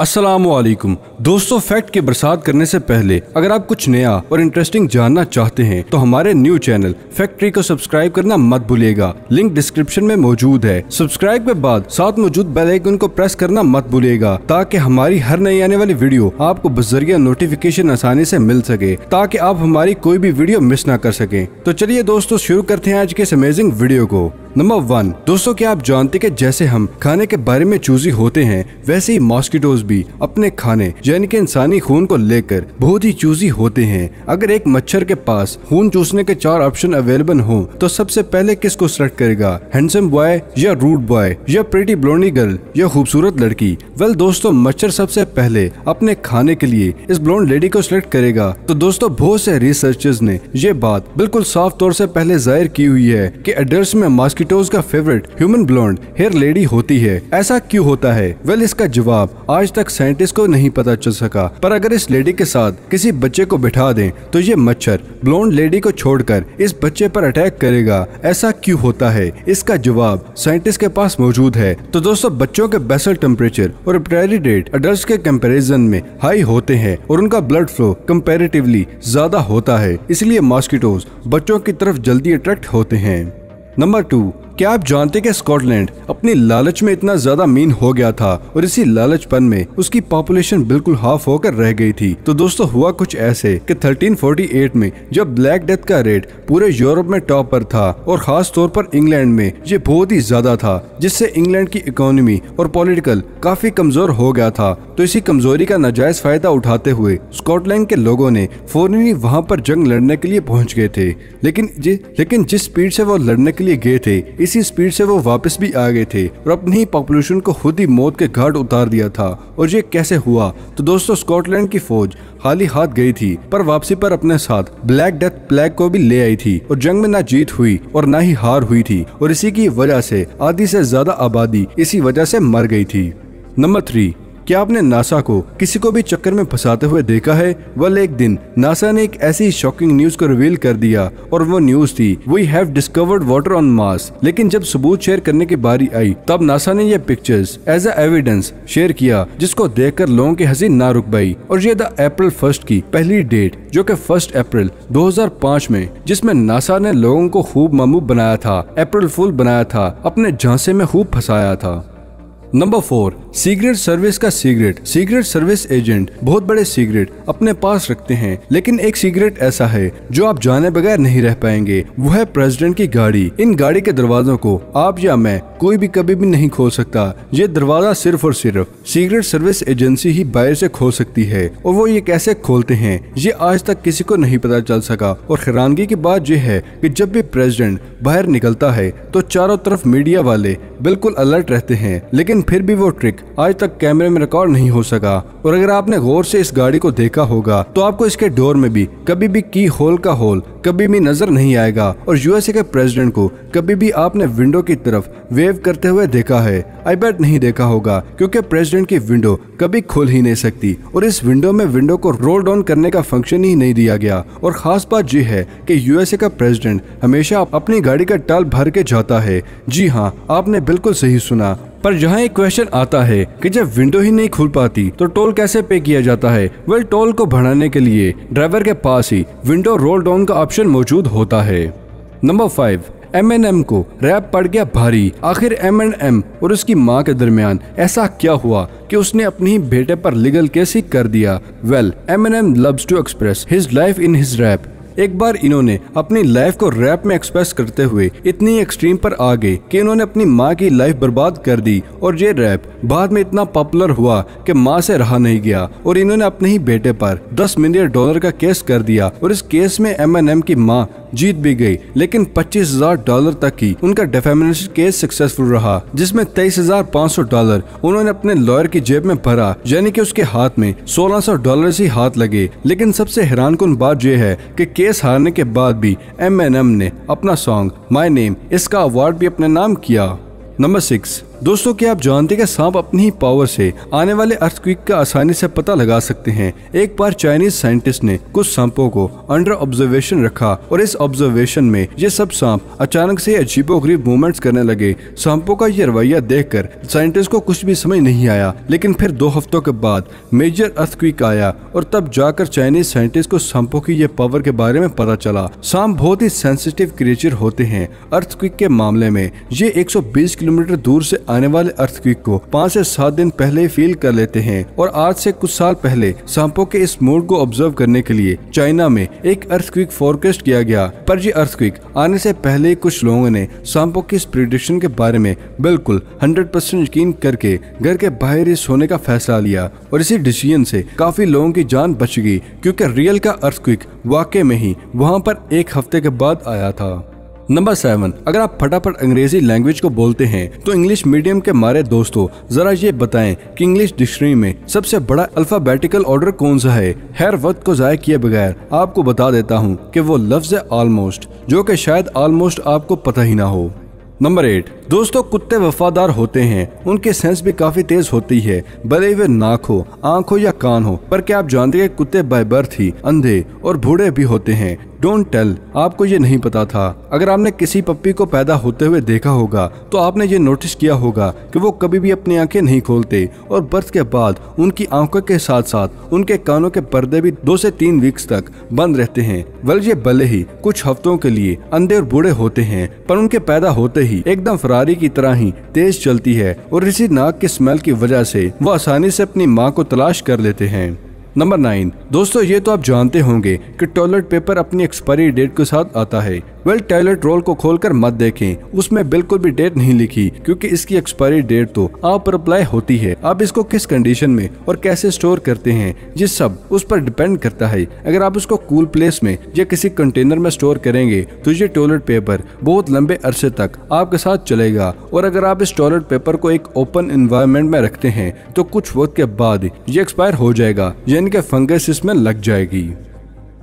असलम दोस्तों फैक्ट के बरसात करने से पहले अगर आप कुछ नया और इंटरेस्टिंग जानना चाहते हैं तो हमारे न्यू चैनल फैक्ट्री को सब्सक्राइब करना मत भूलिएगा लिंक डिस्क्रिप्शन में मौजूद है सब्सक्राइब के बाद साथ मौजूद बेल आइकन को प्रेस करना मत भूलिएगा ताकि हमारी हर नई आने वाली वीडियो आपको बजरिया नोटिफिकेशन आसानी ऐसी मिल सके ताकि आप हमारी कोई भी वीडियो मिस ना कर सकें तो चलिए दोस्तों शुरू करते हैं आज के इस अमेजिंग वीडियो को नंबर वन दोस्तों क्या आप जानते कि जैसे हम खाने के बारे में चूजी होते हैं वैसे ही मॉस्किटोज भी अपने खाने यानी कि इंसानी खून को लेकर बहुत ही चूजी होते हैं अगर एक मच्छर के पास खून चूसने के चार ऑप्शन अवेलेबल हो तो सबसे पहले किसको सिलेक्ट करेगा हैंडसम बॉय या रूड बॉय या प्रेटी ब्लोनी गर्ल या खूबसूरत लड़की वेल दोस्तों मच्छर सबसे पहले अपने खाने के लिए इस ब्लोन लेडी को सिलेक्ट करेगा तो दोस्तों बहुत से रिसर्चर्स ने ये बात बिल्कुल साफ तौर से पहले जाहिर की हुई है की एडल्ट में मास्क मॉस्किटोज का favourite human blonde hair lady होती है ऐसा क्यों होता है वेल इसका जवाब आज तक साइंटिस्ट को नहीं पता चल सका पर अगर इस लेडी के साथ किसी बच्चे को बिठा दें तो ये मच्छर ब्लॉन्ड लेडी को छोड़कर इस बच्चे पर अटैक करेगा ऐसा क्यों होता है इसका जवाब साइंटिस्ट के पास मौजूद है तो दोस्तों बच्चों के बेसल टेम्परेचर और रेप्टाइली रेट अडल्ट के कम्पेरिजन में हाई होते हैं और उनका ब्लड फ्लो कम्पेरेटिवली ज्यादा होता है इसलिए मॉस्किटोज बच्चों की तरफ जल्दी अट्रैक्ट होते हैं Number 2. क्या आप जानते कि स्कॉटलैंड अपने लालच में इतना ज्यादा मीन हो गया था और इसी लालचपन में उसकी पॉपुलेशन बिल्कुल हाफ होकर रह गई थी तो दोस्तों हुआ कुछ ऐसे कि 1348 में जब ब्लैक डेथ का रेट पूरे यूरोप में टॉप पर था और खास तौर पर इंग्लैंड में ये बहुत ही ज्यादा था जिससे इंग्लैंड की इकोनॉमी और पॉलिटिकल काफी कमजोर हो गया था तो इसी कमजोरी का नाजायज फायदा उठाते हुए स्कॉटलैंड के लोगों ने फोरनी वहाँ पर जंग लड़ने के लिए पहुँच गए थे लेकिन लेकिन जिस स्पीड से वो लड़ने के लिए गए थे इसी स्पीड से वो वापस भी आ गए थे और अपनी ही पॉपुलेशन को खुद ही मौत के घाट उतार दिया था और ये कैसे हुआ तो दोस्तों स्कॉटलैंड की फौज खाली हाथ गई थी पर वापसी पर अपने साथ ब्लैक डेथ प्लेग को भी ले आई थी और जंग में ना जीत हुई और ना ही हार हुई थी और इसी की वजह से आधी से ज्यादा आबादी इसी वजह से मर गई थी नंबर थ्री क्या आपने नासा को किसी को भी चक्कर में फंसाते हुए देखा है वल एक दिन नासा ने एक ऐसी शॉकिंग न्यूज को रिवील कर दिया और वो न्यूज थी we have discovered water on Mars लेकिन जब सबूत शेयर करने की बारी आई तब नासा ने ये pictures as a evidence share किया जिसको कर लोगों की हंसी ना रुक पाई और ये द अप्रैल फर्स्ट की पहली डेट जो की फर्स्ट अप्रैल पाँच में जिसमे नासा ने लोगों को खूब ममू बनाया था अप्रैल फुल बनाया था अपने झांसे में खूब फंसाया था नंबर फोर सीक्रेट सर्विस का सीक्रेट सीक्रेट सर्विस एजेंट बहुत बड़े सीक्रेट अपने पास रखते हैं लेकिन एक सीक्रेट ऐसा है जो आप जाने बगैर नहीं रह पाएंगे वो है प्रेसिडेंट की गाड़ी इन गाड़ी के दरवाजों को आप या मैं कोई भी कभी भी नहीं खोल सकता ये दरवाजा सिर्फ और सिर्फ सीक्रेट सर्विस एजेंसी ही बाहर से खोल सकती है और वो ये कैसे खोलते हैं ये आज तक किसी को नहीं पता चल सका और हैरानगी की बात यह है कि जब भी प्रेसिडेंट बाहर निकलता है तो चारों तरफ मीडिया वाले बिल्कुल अलर्ट रहते हैं लेकिन लेकिन फिर भी वो ट्रिक आज तक कैमरे में रिकॉर्ड नहीं हो सका और अगर आपने गौर से इस गाड़ी को देखा होगा तो आपको इसके डोर में भी कभी भी की होल का होल कभी भी नजर नहीं आएगा और यूएसए के प्रेसिडेंट को कभी भी आपने विंडो की तरफ वेव करते हुए देखा है आई बेट नहीं देखा होगा क्योंकि प्रेसिडेंट की विंडो कभी खोल ही नहीं सकती और इस विंडो में विंडो को रोल डाउन करने का फंक्शन ही नहीं दिया गया और खास बात यह है कि यूएसए का प्रेसिडेंट हमेशा अपनी गाड़ी का टाल भर के जाता है जी हाँ आपने बिल्कुल सही सुना पर यहाँ एक क्वेश्चन आता है कि जब विंडो ही नहीं खुल पाती तो टोल कैसे पे किया जाता है वेल टोल को भराने के लिए ड्राइवर के पास ही विंडो रोल डाउन का ऑप्शन मौजूद होता है number five Eminem को रैप पड़ गया भारी आखिर एम एन एम और उसकी माँ के दरमियान ऐसा क्या हुआ कि उसने अपने ही बेटे पर लीगल केस ही कर दिया well Eminem loves to express his life in his rap एक बार इन्होंने अपनी लाइफ को रैप में एक्सप्रेस करते हुए इतनी एक्सट्रीम पर आ गए कि इन्होंने अपनी माँ की लाइफ बर्बाद कर दी और ये रैप बाद में इतना पॉपुलर हुआ कि माँ से रहा नहीं गया और इन्होंने अपने ही बेटे पर 10 मिलियन डॉलर का केस कर दिया और इस केस में एम की माँ जीत भी गई लेकिन पच्चीस हजार डॉलर तक की उनका डेफेमिनेशन केस सक्सेसफुल रहा जिसमें तेईस हजार पाँच सौ डॉलर उन्होंने अपने लॉयर की जेब में भरा यानी कि उसके हाथ में सोलह सौ डॉलर ही हाथ लगे लेकिन सबसे हैरान कन बात यह है कि केस केस हारने के बाद भी एम ने अपना सॉन्ग माई नेम इसका अवार्ड भी अपने नाम किया नंबर सिक्स दोस्तों क्या आप जानते कि सांप अपनी ही पावर से आने वाले अर्थक्विक का आसानी से पता लगा सकते हैं एक बार चाइनीज साइंटिस्ट ने कुछ सांपों को अंडर ऑब्जर्वेशन रखा और इस ऑब्जर्वेशन में ये सब सांप अचानक से गरीब मूवमेंट्स करने लगे सांपों का ये रवैया कर साइंटिस्ट को कुछ भी समझ नहीं आया लेकिन फिर दो हफ्तों के बाद मेजर अर्थक्विक आया और तब जाकर चाइनीज साइंटिस्ट को सांपों की ये पावर के बारे में पता चला सांप बहुत ही सेंसिटिव क्रिएचर होते हैं अर्थक्विक के मामले में ये बीस किलोमीटर दूर से आने वाले अर्थक्विक को पाँच ऐसी सात दिन पहले फील कर लेते हैं और आज से कुछ साल पहले सांपों के इस मोड को ऑब्जर्व करने के लिए चाइना में एक अर्थक्विक फोरकास्ट किया गया पर ये अर्थक्विक आने से पहले कुछ लोगों ने सांपों की इस प्रिडिक्शन के बारे में बिल्कुल 100 परसेंट यकीन करके घर के बाहर ही सोने का फैसला लिया और इसी डिसीजन से काफी लोगों की जान बच गई क्योंकि रियल का अर्थक्विक वाकई में ही वहां पर एक हफ्ते के बाद आया था नंबर सेवन अगर आप फटाफट अंग्रेजी लैंग्वेज को बोलते हैं तो इंग्लिश मीडियम के मारे दोस्तों जरा ये बताएं कि इंग्लिश डिक्शनरी में सबसे बड़ा अल्फाबेटिकल ऑर्डर कौन सा है हर वक्त को जाय किए बगैर आपको बता देता हूँ की वो लफ्ज है ऑलमोस्ट जो की शायद ऑलमोस्ट आपको पता ही ना हो नंबर एट दोस्तों कुत्ते वफादार होते हैं उनके सेंस भी काफी तेज होती है भले वे नाक हो आँख हो या कान हो पर क्या आप जानते हैं कुत्ते बाय बर्थ ही अंधे और भूढ़े भी होते हैं डोंट टेल आपको ये नहीं पता था अगर आपने किसी पप्पी को पैदा होते हुए देखा होगा तो आपने ये नोटिस किया होगा कि वो कभी भी अपनी आंखें नहीं खोलते और बर्थ के बाद उनकी आंखों के साथ साथ उनके कानों के पर्दे भी दो से तीन वीक्स तक बंद रहते हैं वल ये भले ही कुछ हफ्तों के लिए अंधे और बूढ़े होते हैं पर उनके पैदा होते ही एकदम फरारी की तरह ही तेज चलती है और इसी नाक की स्मेल की वजह से वो आसानी से अपनी माँ को तलाश कर लेते हैं नंबर नाइन दोस्तों ये तो आप जानते होंगे कि टॉयलेट पेपर अपनी एक्सपायरी डेट के साथ आता है वेल टॉयलेट रोल को खोलकर मत देखें उसमें बिल्कुल भी डेट नहीं लिखी क्योंकि इसकी एक्सपायरी डेट तो आप पर अप्लाई होती है आप इसको किस कंडीशन में और कैसे स्टोर करते हैं ये सब उस पर डिपेंड करता है अगर आप इसको कूल प्लेस में या किसी कंटेनर में स्टोर करेंगे तो ये टॉयलेट पेपर बहुत लंबे अरसे तक आपके साथ चलेगा और अगर आप इस टॉयलेट पेपर को एक ओपन इन्वायरमेंट में रखते हैं तो कुछ वक्त के बाद ये एक्सपायर हो जाएगा यानी कि फंगस इसमें लग जाएगी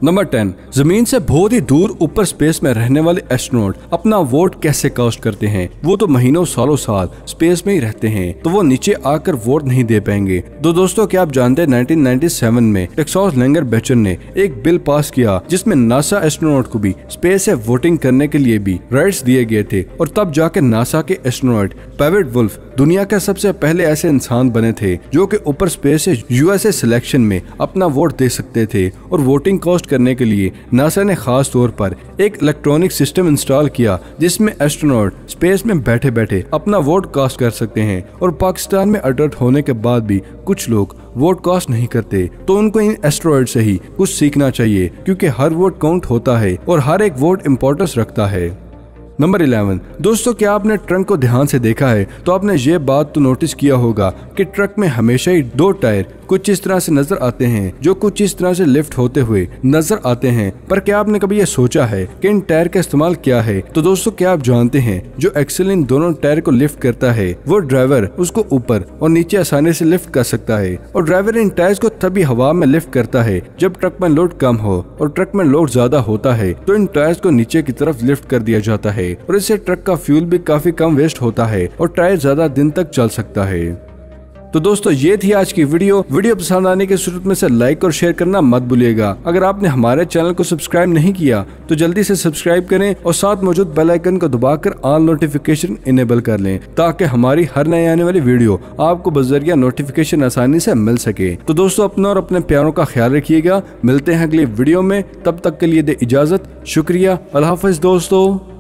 नंबर टेन जमीन से बहुत ही दूर ऊपर स्पेस में रहने वाले एस्ट्रोनॉट अपना वोट कैसे कास्ट करते हैं वो तो महीनों सालों साल स्पेस में ही रहते हैं तो वो नीचे आकर वोट नहीं दे पाएंगे तो दोस्तों क्या आप जानते हैं 1997 में टेक्सास लेंगर बेचन ने एक बिल पास किया जिसमें नासा एस्ट्रोनॉट को भी स्पेस ऐसी वोटिंग करने के लिए भी राइट दिए गए थे और तब जाके नासा के एस्ट्रोनॉट पेवेट वुल्फ दुनिया के सबसे पहले ऐसे इंसान बने थे जो कि ऊपर स्पेस से यूएसए सिलेक्शन में अपना वोट दे सकते थे और वोटिंग कास्ट करने के लिए नासा ने खास तौर पर एक इलेक्ट्रॉनिक सिस्टम इंस्टॉल किया जिसमें एस्ट्रोनॉट स्पेस में बैठे बैठे अपना वोट कास्ट कर सकते हैं और पाकिस्तान में अटर्ट होने के बाद भी कुछ लोग वोट कास्ट नहीं करते तो उनको इन एस्ट्रॉयड से ही कुछ सीखना चाहिए क्योंकि हर वोट काउंट होता है और हर एक वोट इम्पोर्टेंस रखता है नंबर 11 दोस्तों क्या आपने ट्रंक को ध्यान से देखा है तो आपने ये बात तो नोटिस किया होगा कि ट्रक में हमेशा ही दो टायर कुछ इस तरह से नजर आते हैं जो कुछ इस तरह से लिफ्ट होते हुए नजर आते हैं पर क्या आपने कभी ये सोचा है कि इन टायर का इस्तेमाल क्या है तो दोस्तों क्या आप जानते हैं जो एक्सेल इन दोनों टायर को लिफ्ट करता है वो ड्राइवर उसको ऊपर और नीचे आसानी से लिफ्ट कर सकता है और ड्राइवर इन टायर को तभी हवा में लिफ्ट करता है जब ट्रक में लोड कम हो और ट्रक में लोड ज्यादा होता है तो इन टायर को नीचे की तरफ लिफ्ट कर दिया जाता है है और इससे ट्रक का फ्यूल भी काफी कम वेस्ट होता है और टायर ज्यादा दिन तक चल सकता है तो दोस्तों ये थी आज की वीडियो वीडियो पसंद आने के सूरत में से लाइक और शेयर करना मत भूलिएगा अगर आपने हमारे चैनल को सब्सक्राइब नहीं किया तो जल्दी से सब्सक्राइब करें और साथ मौजूद बेल आइकन को दबाकर ऑल नोटिफिकेशन इनेबल कर लें ताकि हमारी हर नई आने वाली वीडियो आपको बजरिया नोटिफिकेशन आसानी से मिल सके तो दोस्तों अपना और अपने प्यारों का ख्याल रखिएगा मिलते हैं अगले वीडियो में तब तक के लिए दे इजाजत शुक्रिया अल्लाह हाफिज दोस्तों